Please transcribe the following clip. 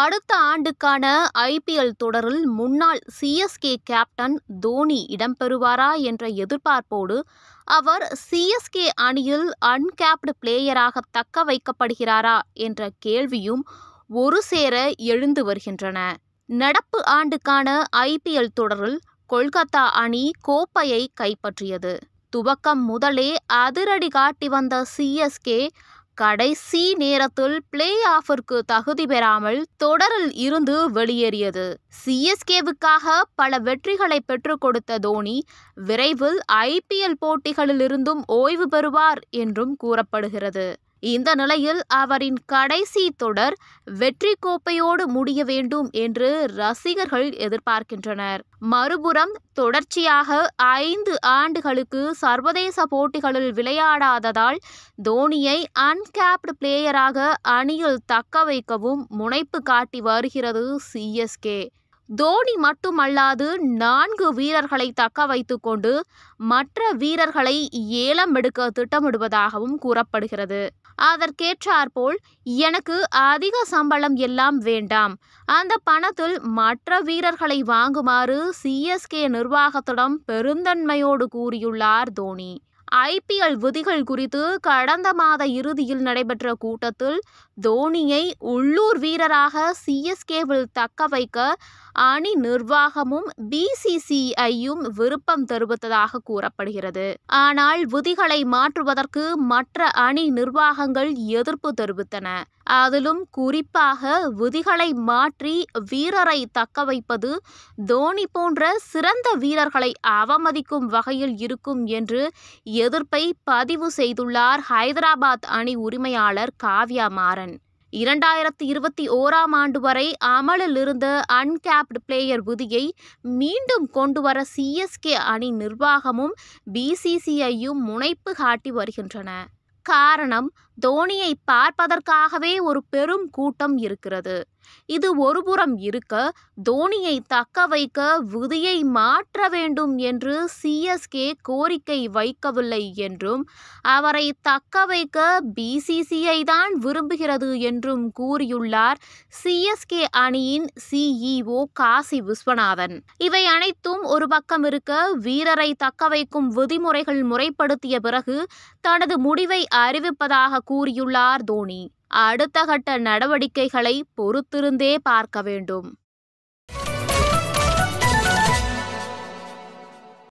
அடுத்த ஆண்டுக்கான ஐபிஎல் தொடரில் முன்னாள் சிஎஸ்கே கேப்டன் தோனி இடம்பெறுவாரா என்ற எதிர்பார்ப்போடு அவர் சிஎஸ்கே அணியில் அன்கேப்டு பிளேயராக தக்க வைக்கப்படுகிறாரா என்ற கேள்வியும் ஒரு சேர எழுந்து வருகின்றன நடப்பு ஆண்டுக்கான ஐபிஎல் தொடரில் கொல்கத்தா அணி கோப்பையை கைப்பற்றியது துவக்கம் முதலே அதிரடி காட்டி வந்த சிஎஸ்கே கடைசி நேரத்தில் பிளே ஆஃபிற்கு தகுதி பெறாமல் தொடரில் இருந்து வெளியேறியது சிஎஸ்கேவுக்காக பல வெற்றிகளை பெற்றுக் கொடுத்த தோனி விரைவில் ஐபிஎல் போட்டிகளிலிருந்தும் ஓய்வு பெறுவார் என்றும் கூறப்படுகிறது இந்த நிலையில் அவரின் கடைசி தொடர் வெற்றி கோப்பையோடு முடிய வேண்டும் என்று ரசிகர்கள் எதிர்பார்க்கின்றனர் மறுபுறம் தொடர்ச்சியாக ஐந்து ஆண்டுகளுக்கு சர்வதேச போட்டிகளில் விளையாடாததால் தோனியை அன்கேப்டு பிளேயராக அணியில் தக்க வைக்கவும் முனைப்பு காட்டி வருகிறது சிஎஸ்கே தோனி மட்டுமல்லாது நான்கு வீரர்களை தக்க வைத்து கொண்டு மற்ற வீரர்களை ஏலம் எடுக்க திட்டமிடுவதாகவும் கூறப்படுகிறது அதற்கேற்றாற்போல் எனக்கு அதிக சம்பளம் எல்லாம் வேண்டாம் அந்த பணத்தில் மற்ற வீரர்களை வாங்குமாறு சிஎஸ்கே நிர்வாகத்திடம் பெருந்தன்மையோடு கூறியுள்ளார் தோனி ஐபிஎல் விதிகள் குறித்து கடந்த மாத இறுதியில் நடைபெற்ற கூட்டத்தில் தோனியை உள்ளூர் வீரராக சிஎஸ்கேவில் தக்க வைக்க அணி நிர்வாகமும் பிசிசிஐயும் விருப்பம் தெரிவித்ததாக கூறப்படுகிறது ஆனால் விதிகளை மாற்றுவதற்கு மற்ற அணி நிர்வாகங்கள் எதிர்ப்பு தெரிவித்தன அதிலும் குறிப்பாக விதிகளை மாற்றி வீரரை தக்க வைப்பது தோனி போன்ற சிறந்த வீரர்களை அவமதிக்கும் வகையில் இருக்கும் என்று எதிர்ப்பை பதிவு செய்துள்ளார் ஹைதராபாத் அணி உரிமையாளர் காவ்யா மாறன் இரண்டாயிரத்தி இருபத்தி ஓராம் ஆண்டு வரை அமலில் இருந்த அன்கேப்டு பிளேயர் விதியை மீண்டும் கொண்டுவர சிஎஸ்கே அணி நிர்வாகமும் பிசிசிஐயும் முனைப்பு காட்டி வருகின்றன காரணம் தோனியை பார்ப்பதற்காகவே ஒரு பெரும் கூட்டம் இருக்கிறது இது ஒருபுறம் இருக்க தோனியை தக்க வைக்க விதியை மாற்ற வேண்டும் என்று சிஎஸ்கே கோரிக்கை வைக்கவில்லை என்றும் அவரை தக்க வைக்க பிசிசிஐ தான் விரும்புகிறது என்றும் கூறியுள்ளார் சிஎஸ்கே அணியின் சிஇஓ காசி விஸ்வநாதன் இவை அனைத்தும் ஒரு பக்கம் இருக்க வீரரை தக்க வைக்கும் விதிமுறைகள் முறைப்படுத்திய பிறகு தனது முடிவை அறிவிப்பதாக கூறியுள்ளார் தோனி அடுத்த கட்ட நடவடிக்கைகளை பொறுத்திருந்தே பார்க்க வேண்டும்